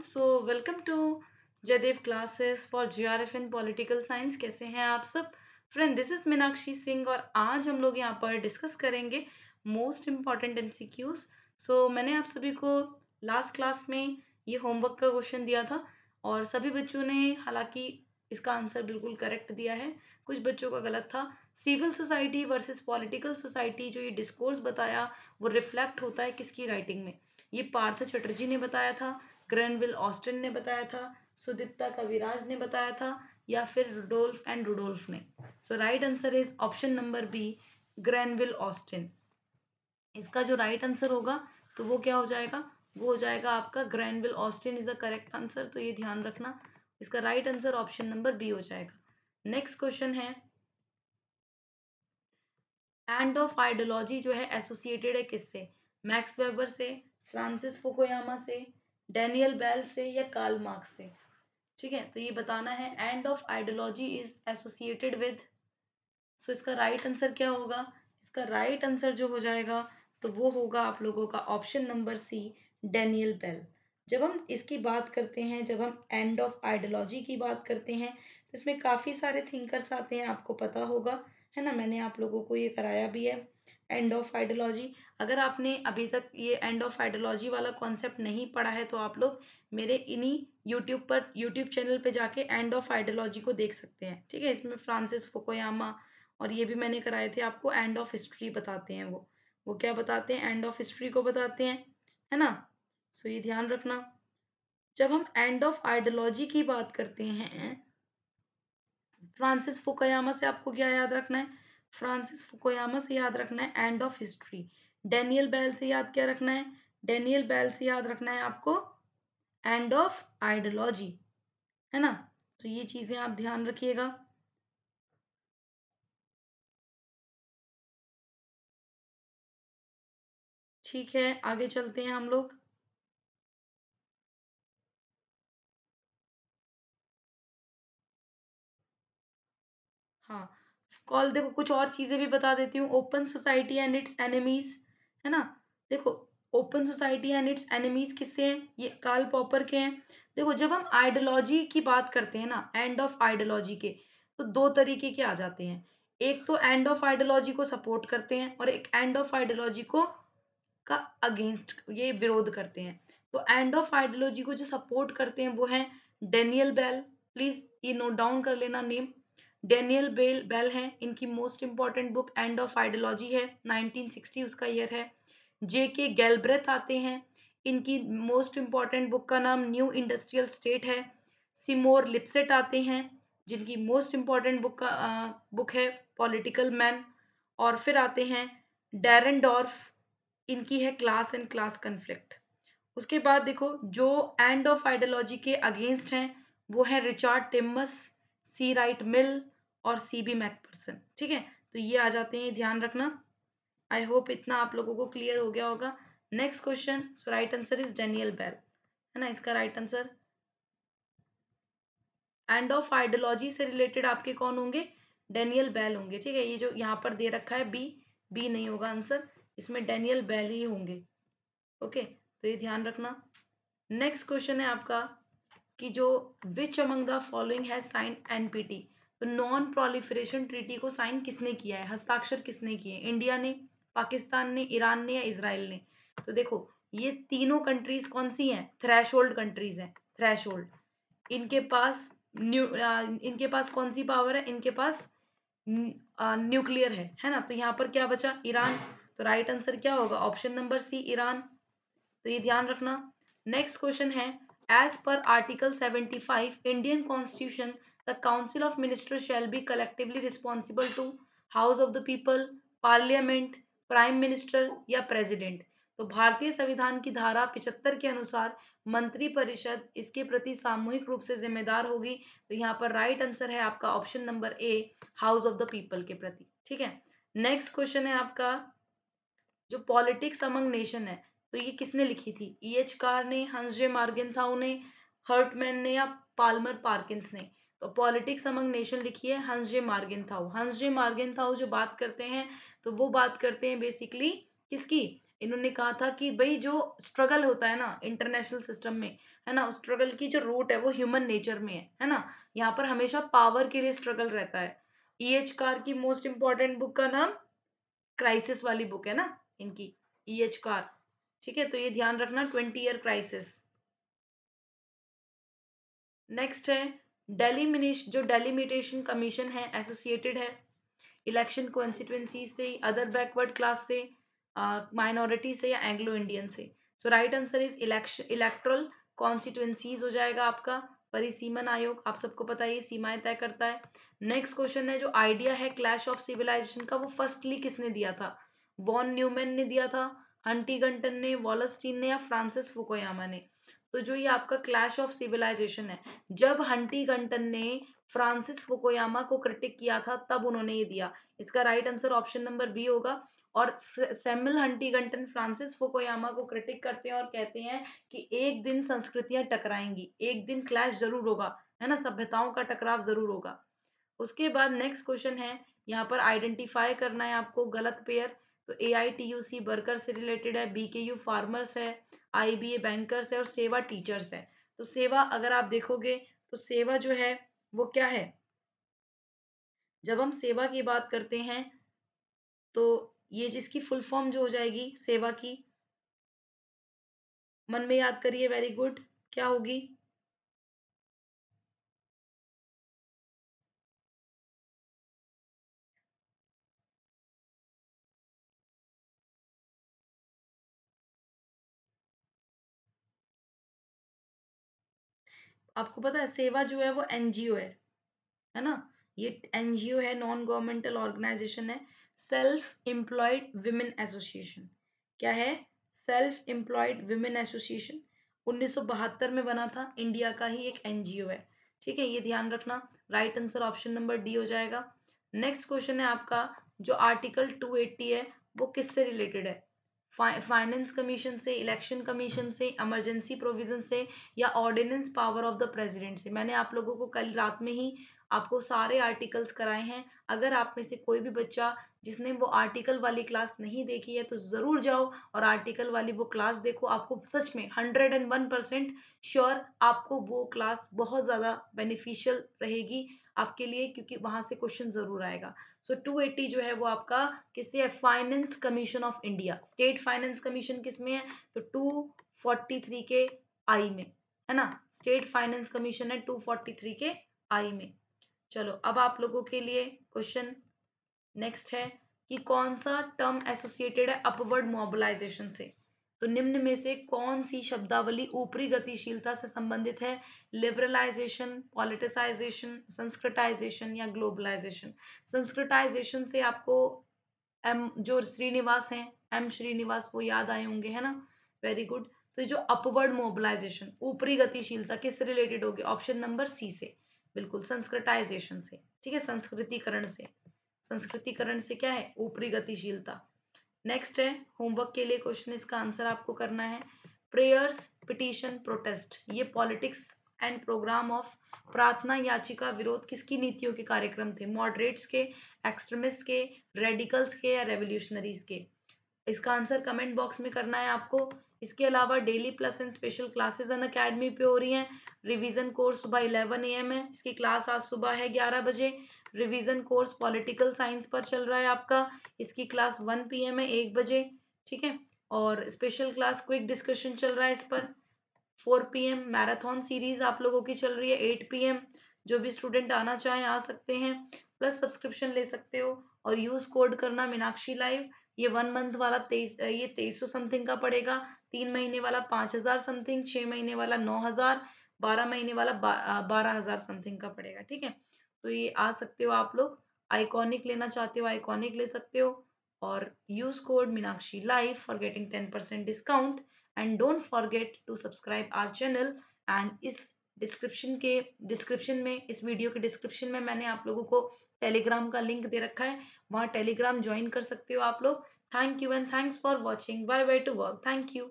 so welcome to Jaidev classes for classes R F in political science कैसे हैं आप सब friend this is Meenakshi Singh और आज हम लोग यहाँ पर डिस्कस करेंगे most important M C Qs so मैंने आप सभी को लास्ट क्लास में ये होमवर्क का क्वेश्चन दिया था और सभी बच्चों ने हालांकि इसका आंसर बिल्कुल करेक्ट दिया है कुछ बच्चों का गलत था civil society versus political society जो ये डिस्कोर्स बताया वो रिफ्लेक्ट होता है किसकी राइटिंग में ये पार्थ चटर्जी ने बताया था ग्रैनविल ऑस्टिन ने बताया था सुदित्ता कविराज ने बताया था या फिर रुडोल्फ एंड रुडोल्फ ने so right answer is option number B Granville Austin इसका जो राइट right आंसर होगा तो वो क्या हो जाएगा वो हो जाएगा आपका Granville Austin is the correct answer तो ये ध्यान रखना इसका right answer option number B हो जाएगा नेक्स्ट क्वेश्चन है एंड ऑफ आइडियोलॉजी जो है एसोसिएटेड है किससे मैक्स वेबर से फ्रांसिस फुकोयामा से डैनियल बेल से या कार्ल मार्क्स से ठीक है तो ये बताना है end of ideology is associated with so इसका राइट right आंसर क्या होगा इसका राइट right आंसर जो हो जाएगा तो वो होगा आप लोगों का option number C Daniel Bell जब हम इसकी बात करते हैं जब हम एंड ऑफ आइडियोलॉजी की बात करते हैं तो इसमें काफ़ी सारे थिंकर्स आते हैं आपको पता होगा है ना मैंने आप लोगों को ये कराया भी है एंड ऑफ आइडियोलॉजी अगर आपने अभी तक ये एंड ऑफ आइडियोलॉजी वाला कॉन्सेप्ट नहीं पढ़ा है तो आप लोग मेरे इन्हीं यूट्यूब पर यूट्यूब चैनल पे जाके एंड ऑफ आइडियोलॉजी को देख सकते हैं ठीक है इसमें फ्रांसिस फोकोयामा और ये भी मैंने कराए थे आपको एंड ऑफ हिस्ट्री बताते हैं वो वो क्या बताते हैं एंड ऑफ हिस्ट्री को बताते हैं है ना सो ये ध्यान रखना जब हम एंड ऑफ आइडियोलॉजी की बात करते हैं फ्रांसिस फुकयामा से आपको क्या याद रखना है फ्रांसिस फुकोयामा से याद रखना है एंड ऑफ हिस्ट्री डेनियल बैल से याद क्या रखना है डेनियल बैल से याद रखना है आपको एंड ऑफ आइडियोलॉजी है ना तो ये चीजें आप ध्यान रखिएगा ठीक है आगे चलते हैं हम लोग हाँ कॉल देखो कुछ और चीज़ें भी बता देती हूँ open society and its enemies है ना देखो open society and its enemies किससे हैं ये कार्ल पॉपर के हैं देखो जब हम आइडियोलॉजी की बात करते हैं ना एंड ऑफ आइडियोलॉजी के तो दो तरीके के आ जाते हैं एक तो एंड ऑफ आइडियोलॉजी को सपोर्ट करते हैं और एक एंड ऑफ आइडियोलॉजी को का अगेंस्ट ये विरोध करते हैं तो एंड ऑफ आइडियोलॉजी को जो सपोर्ट करते हैं वो हैं डेनियल बेल प्लीज़ ये नोट डाउन कर लेना नेम डेनियल बेल बेल हैं इनकी most important book end of ideology है 1960 उसका ईयर है जे के गैलब्रेथ आते हैं इनकी मोस्ट इंपॉर्टेंट बुक का नाम न्यू इंडस्ट्रियल स्टेट है सिमोर लिप्सेट आते हैं जिनकी मोस्ट इंपॉर्टेंट बुक का आ, बुक है पॉलिटिकल मैन और फिर आते हैं डैरन डॉर्फ इनकी है क्लास एंड क्लास कन्फ्लिक्ट उसके बाद देखो जो एंड ऑफ आइडियोलॉजी के अगेंस्ट हैं वो है रिचार्ड टिम्बस सी राइट मिल और सी बी मैकपर्सन ठीक है तो ये आ जाते हैं ध्यान रखना आई होप इतना आप लोगों को क्लियर हो गया होगा next question so right answer is Daniel Bell है ना इसका right answer end of ideology से रिलेटेड आपके कौन होंगे डेनियल बेल होंगे ठीक है ये जो यहाँ पर दे रखा है बी बी नहीं होगा आंसर इसमें डेनियल बेल ही होंगे ओके okay, तो ये ध्यान रखना नेक्स्ट क्वेश्चन है आपका कि जो which among the following has sign NPT तो नॉन प्रोलिफरेशन ट्रीटी को साइन किसने किया है हस्ताक्षर किसने किए इंडिया ने पाकिस्तान ने ईरान ने या इसराइल ने तो देखो ये तीनों कंट्रीज कौन सी हैं थ्रैश कंट्रीज हैं थ्रैश इनके पास न्यू इनके पास कौन सी पावर है इनके पास न्यूक्लियर है है ना तो यहाँ पर क्या बचा ईरान तो राइट आंसर क्या होगा ऑप्शन नंबर सी ईरान तो ये ध्यान रखना नेक्स्ट क्वेश्चन है As per Article 75 Indian constitution the council of minister shall be collectively responsible to house of the people parliament prime minister या प्रेजिडेंट तो भारतीय संविधान की धारा पिछहत्तर के अनुसार मंत्री परिषद इसके प्रति सामूहिक रूप से जिम्मेदार होगी तो यहाँ पर राइट right आंसर है आपका option number A house of the people के प्रति ठीक है नेक्स्ट क्वेश्चन है आपका जो पॉलिटिक्स अमंग नेशन है तो ये किसने लिखी थी ई एच कार ने हंस जे थाउ ने हर्टमैन ने या पाल्मर पार्किंस ने तो पॉलिटिक्स अमंग नेशन लिखी है हंस जे मार्गेनथाउ हंस जे जो बात करते हैं तो वो बात करते हैं बेसिकली किसकी इन्होंने कहा था कि भाई जो स्ट्रगल होता है ना इंटरनेशनल सिस्टम में है ना स्ट्रगल की जो रूट है वो ह्यूमन नेचर में है है ना यहाँ पर हमेशा पावर के लिए स्ट्रगल रहता है ई एच कार की मोस्ट इंपॉर्टेंट बुक का नाम क्राइसिस वाली बुक है ना इनकी ई एच कार ठीक है तो ये ध्यान रखना ट्वेंटी ईयर क्राइसिस नेक्स्ट है डेलीमिनेश जो डेलीमिटेशन कमीशन है एसोसिएटेड है इलेक्शन कॉन्स्टिट्यूंसी से अदर बैकवर्ड क्लास से माइनॉरिटी uh, से या एंग्लो इंडियन से so right answer is election electoral constituencies हो जाएगा आपका परिसीमन आयोग आप सबको पता है ये सीमाएं तय करता है नेक्स्ट क्वेश्चन है जो आइडिया है क्लैश ऑफ सिविलाइजेशन का वो फर्स्टली किसने दिया था वॉन न्यूमैन ने दिया था हंटीगंटन ने वॉलस्टीन ने या फ्रांसिस फुकोयामा ने तो जो ये आपका क्लैश ऑफ सिविलाइजेशन है जब हंटी गंटन ने फ्रांसिस फुकोयामा को क्रिटिक किया था तब उन्होंने ये दिया इसका right answer option number B होगा और सेमिल हंटीगंटन फ्रांसिस फुकोयामा को क्रिटिक करते हैं और कहते हैं कि एक दिन संस्कृतियां टकराएंगी एक दिन क्लैश जरूर होगा है ना सभ्यताओं का टकराव जरूर होगा उसके बाद नेक्स्ट क्वेश्चन है यहाँ पर आइडेंटिफाई करना है आपको गलत पेयर तो A I T U C worker से रिलेटेड है बी के यू फार्मर्स है आई बी ए बैंकर्स है और सेवा टीचर्स है तो सेवा अगर आप देखोगे तो सेवा जो है वो क्या है जब हम सेवा की बात करते हैं तो ये जिसकी फुल फॉर्म जो हो जाएगी सेवा की मन में याद करिए वेरी गुड क्या होगी आपको पता है सेवा जो है वो एनजीओ है है ना ये एनजीओ है नॉन गवर्नमेंटल ऑर्गेनाइजेशन है सेल्फ एम्प्लॉयड विमेन एसोसिएशन क्या है सेल्फ एम्प्लॉयड विमेन एसोसिएशन 1972 में बना था इंडिया का ही एक एनजीओ है ठीक है ये ध्यान रखना right answer option number D हो जाएगा नेक्स्ट क्वेश्चन है आपका जो आर्टिकल 280 है वो किससे रिलेटेड है फाइनेंस कमीशन से इलेक्शन कमीशन से इमरजेंसी प्रोविजन से या ordinance power of the president से मैंने आप लोगों को कल रात में ही आपको सारे आर्टिकल्स कराए हैं अगर आप में से कोई भी बच्चा जिसने वो आर्टिकल वाली क्लास नहीं देखी है तो ज़रूर जाओ और आर्टिकल वाली वो क्लास देखो आपको सच में hundred and one percent sure आपको वो क्लास बहुत ज़्यादा बेनिफिशियल रहेगी आपके लिए क्योंकि वहाँ से क्वेश्चन जरूर आएगा सो so, 280 जो है वो आपका किससे है finance commission of India state finance commission किस में है तो 243 के आई में है ना स्टेट फाइनेंस कमीशन है 243 के आई में चलो अब आप लोगों के लिए क्वेश्चन नेक्स्ट है कि कौन सा टर्म एसोसिएटेड है अपवर्ड मोबिलाइजेशन से तो निम्न में से कौन सी शब्दावली ऊपरी गतिशीलता से संबंधित है लिबरलाइजेशन पॉलिटिसाइजेशन संस्कृताइजेशन या ग्लोबलाइजेशन संस्कृताइजेशन से आपको एम जो श्रीनिवास हैं एम श्रीनिवास वो याद आए होंगे है ना वेरी गुड तो ये जो अपवर्ड मोबिलाइजेशन ऊपरी गतिशीलता किससे रिलेटेड होगी ऑप्शन नंबर सी से बिल्कुल संस्कृटाइजेशन से ठीक है संस्कृतिकरण से संस्कृतिकरण से क्या है ऊपरी गतिशीलता नेक्स्ट है होमवर्क के लिए क्वेश्चन इसका आंसर आपको करना है प्रेयर्स पिटिशन प्रोटेस्ट ये पॉलिटिक्स एंड प्रोग्राम ऑफ प्रार्थना याचिका विरोध किसकी नीतियों के कार्यक्रम थे मॉडरेट्स के एक्सट्रीमिस्ट के रेडिकल्स के या रेवोल्यूशनरीज के इसका आंसर कमेंट बॉक्स में करना है आपको इसके अलावा daily plus and special classes Unacademy पे हो रही हैं रिवीजन कोर्स सुबह 11 एम है इसकी क्लास आज सुबह है 11 बजे रिवीजन कोर्स पॉलिटिकल साइंस पर चल रहा है आपका इसकी क्लास 1 पीएम है एक बजे ठीक है और स्पेशल क्लास क्विक डिस्कशन चल रहा है इस पर four P M marathon series आप लोगों की चल रही है एट पी एम जो भी स्टूडेंट आना चाहें आ सकते हैं प्लस सब्सक्रिप्शन ले सकते हो और यूज़ कोड करना मीनाक्षी लाइव ये वन मंथ वाला तेईस ये तेईस सौ समथिंग का पड़ेगा तीन महीने वाला पाँच हज़ार समथिंग छः महीने वाला नौ हज़ार बारह महीने वाला बारह हज़ार समथिंग का पड़ेगा ठीक है तो ये आ सकते हो आप लोग आइकॉनिक लेना चाहते हो आइकॉनिक ले सकते हो और use code Meenakshi live for getting ten percent discount and don't forget to subscribe our channel and इस डिस्क्रिप्शन के डिस्क्रिप्शन में इस वीडियो के डिस्क्रिप्शन में मैंने आप लोगों को टेलीग्राम का लिंक दे रखा है वहाँ टेलीग्राम ज्वाइन कर सकते हो आप लोग thank you and thanks for watching bye bye to work thank you